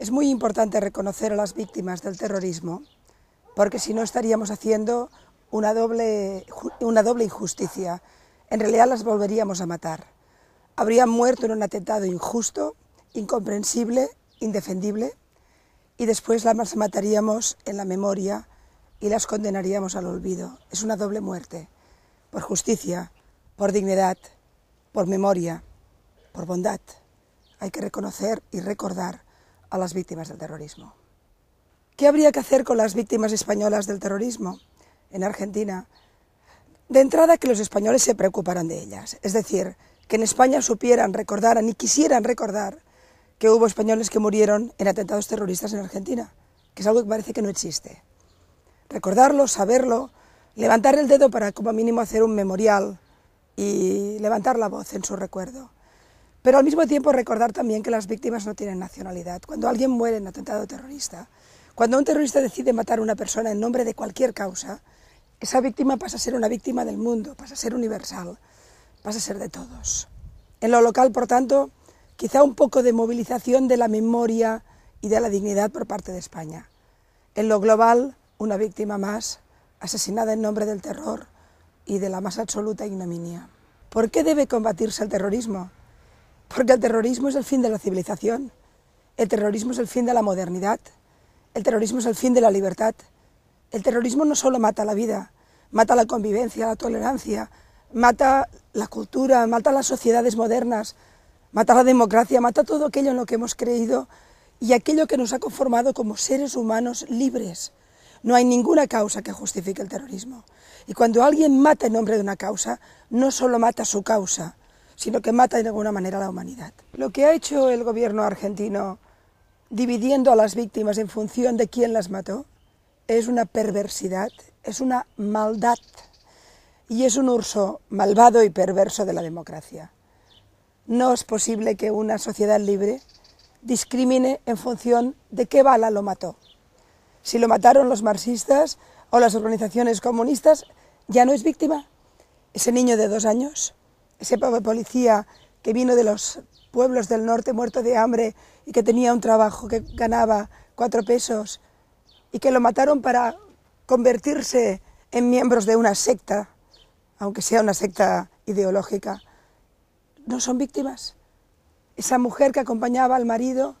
Es muy importante reconocer a las víctimas del terrorismo, porque si no estaríamos haciendo una doble, injusticia. En realidad las volveríamos a matar. Habrían muerto en un atentado injusto, incomprensible, indefendible, y después las mataríamos en la memoria y las condenaríamos al olvido. Es una doble muerte, por justicia, por dignidad, por memoria, por bondad. Hay que reconocer y recordar a las víctimas del terrorismo. ¿Qué habría que hacer con las víctimas españolas del terrorismo en Argentina? De entrada, que los españoles se preocuparan de ellas, es decir, que en España supieran, recordaran y quisieran recordar que hubo españoles que murieron en atentados terroristas en Argentina, que es algo que parece que no existe. Recordarlo, saberlo, levantar el dedo para como mínimo hacer un memorial y levantar la voz en su recuerdo. Pero al mismo tiempo recordar también que las víctimas no tienen nacionalidad. Cuando alguien muere en atentado terrorista, cuando un terrorista decide matar a una persona en nombre de cualquier causa, esa víctima pasa a ser una víctima del mundo, pasa a ser universal, pasa a ser de todos. En lo local, por tanto, quizá un poco de movilización de la memoria y de la dignidad por parte de España. En lo global, una víctima más asesinada en nombre del terror y de la más absoluta ignominia. ¿Por qué debe combatirse el terrorismo? Porque el terrorismo es el fin de la civilización, el terrorismo es el fin de la modernidad, el terrorismo es el fin de la libertad. El terrorismo no solo mata la vida, mata la convivencia, la tolerancia, mata la cultura, mata las sociedades modernas, mata la democracia, mata todo aquello en lo que hemos creído y aquello que nos ha conformado como seres humanos libres. No hay ninguna causa que justifique el terrorismo. Y cuando alguien mata en nombre de una causa, no solo mata su causa, sino que mata de alguna manera a la humanidad. Lo que ha hecho el gobierno argentino dividiendo a las víctimas en función de quién las mató es una perversidad, es una maldad y es un urso malvado y perverso de la democracia. No es posible que una sociedad libre discrimine en función de qué bala lo mató. Si lo mataron los marxistas o las organizaciones comunistas, ya no es víctima. Ese niño de dos años ese pobre policía que vino de los pueblos del norte muerto de hambre y que tenía un trabajo que ganaba cuatro pesos y que lo mataron para convertirse en miembros de una secta, aunque sea una secta ideológica. No son víctimas. Esa mujer que acompañaba al marido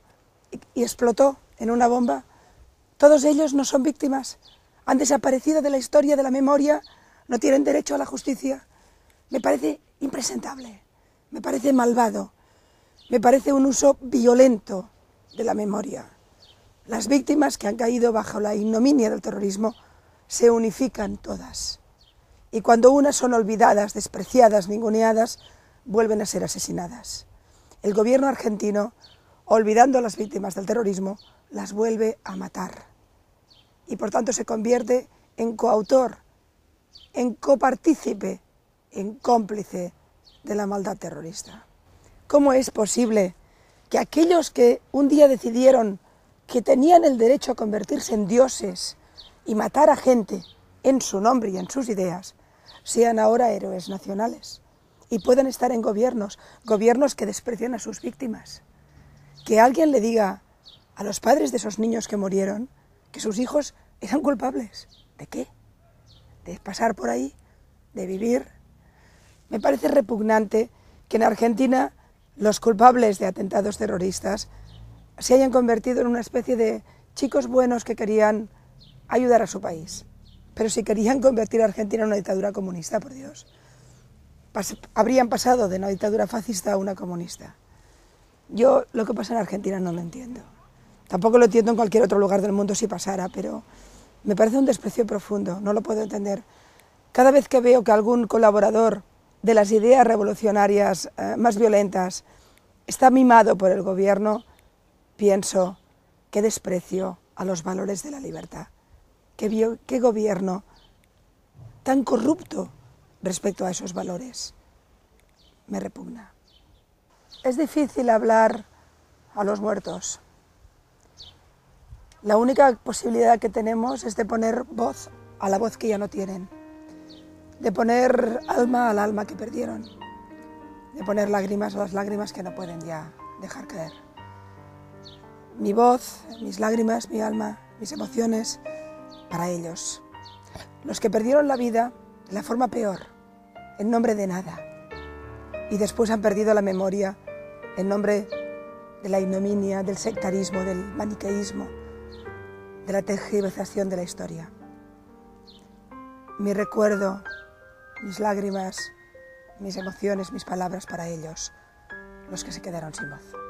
y, explotó en una bomba, todos ellos no son víctimas. Han desaparecido de la historia, de la memoria, no tienen derecho a la justicia. Me parece impresentable, me parece malvado, me parece un uso violento de la memoria. Las víctimas que han caído bajo la ignominia del terrorismo se unifican todas. Y cuando unas son olvidadas, despreciadas, ninguneadas, vuelven a ser asesinadas. El gobierno argentino, olvidando a las víctimas del terrorismo, las vuelve a matar. Y por tanto se convierte en coautor, en copartícipe en cómplice de la maldad terrorista. ¿Cómo es posible que aquellos que un día decidieron que tenían el derecho a convertirse en dioses y matar a gente en su nombre y en sus ideas, sean ahora héroes nacionales y puedan estar en gobiernos, gobiernos que desprecian a sus víctimas? Que alguien le diga a los padres de esos niños que murieron que sus hijos eran culpables. ¿De qué? De pasar por ahí, de vivir me parece repugnante que en Argentina los culpables de atentados terroristas se hayan convertido en una especie de chicos buenos que querían ayudar a su país. Pero si querían convertir a Argentina en una dictadura comunista, por Dios, habrían pasado de una dictadura fascista a una comunista. Yo lo que pasa en Argentina no lo entiendo. Tampoco lo entiendo en cualquier otro lugar del mundo si pasara, pero me parece un desprecio profundo, no lo puedo entender. Cada vez que veo que algún colaborador de las ideas revolucionarias eh, más violentas está mimado por el gobierno, pienso, que desprecio a los valores de la libertad. qué gobierno tan corrupto respecto a esos valores. Me repugna. Es difícil hablar a los muertos. La única posibilidad que tenemos es de poner voz a la voz que ya no tienen de poner alma al alma que perdieron, de poner lágrimas a las lágrimas que no pueden ya dejar caer. Mi voz, mis lágrimas, mi alma, mis emociones, para ellos. Los que perdieron la vida de la forma peor, en nombre de nada. Y después han perdido la memoria en nombre de la ignominia, del sectarismo, del maniqueísmo, de la tergiversación de la historia. Mi recuerdo mis lágrimas, mis emociones, mis palabras para ellos, los que se quedaron sin voz.